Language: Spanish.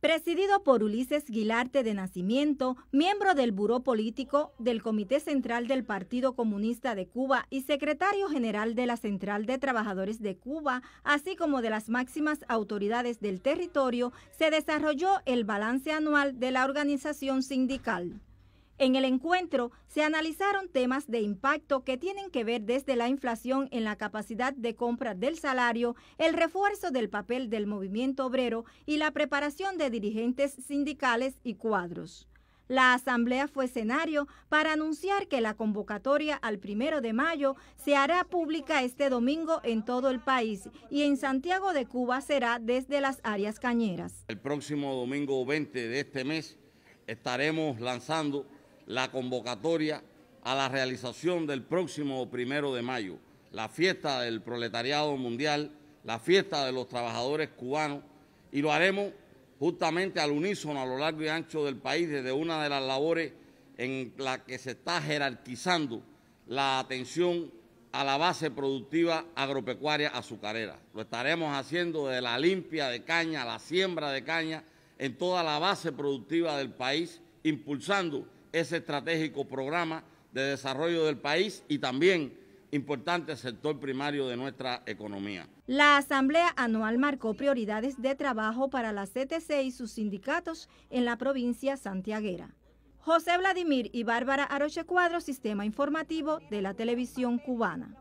presidido por Ulises Guilarte de Nacimiento, miembro del Buró Político del Comité Central del Partido Comunista de Cuba y secretario general de la Central de Trabajadores de Cuba, así como de las máximas autoridades del territorio, se desarrolló el balance anual de la organización sindical. En el encuentro se analizaron temas de impacto que tienen que ver desde la inflación en la capacidad de compra del salario, el refuerzo del papel del movimiento obrero y la preparación de dirigentes sindicales y cuadros. La asamblea fue escenario para anunciar que la convocatoria al primero de mayo se hará pública este domingo en todo el país y en Santiago de Cuba será desde las áreas cañeras. El próximo domingo 20 de este mes estaremos lanzando la convocatoria a la realización del próximo primero de mayo, la fiesta del proletariado mundial, la fiesta de los trabajadores cubanos, y lo haremos justamente al unísono a lo largo y ancho del país desde una de las labores en la que se está jerarquizando la atención a la base productiva agropecuaria azucarera. Lo estaremos haciendo desde la limpia de caña, la siembra de caña, en toda la base productiva del país, impulsando ese estratégico programa de desarrollo del país y también importante sector primario de nuestra economía. La Asamblea Anual marcó prioridades de trabajo para la CTC y sus sindicatos en la provincia santiaguera. José Vladimir y Bárbara Arochecuadro, Sistema Informativo de la Televisión Cubana.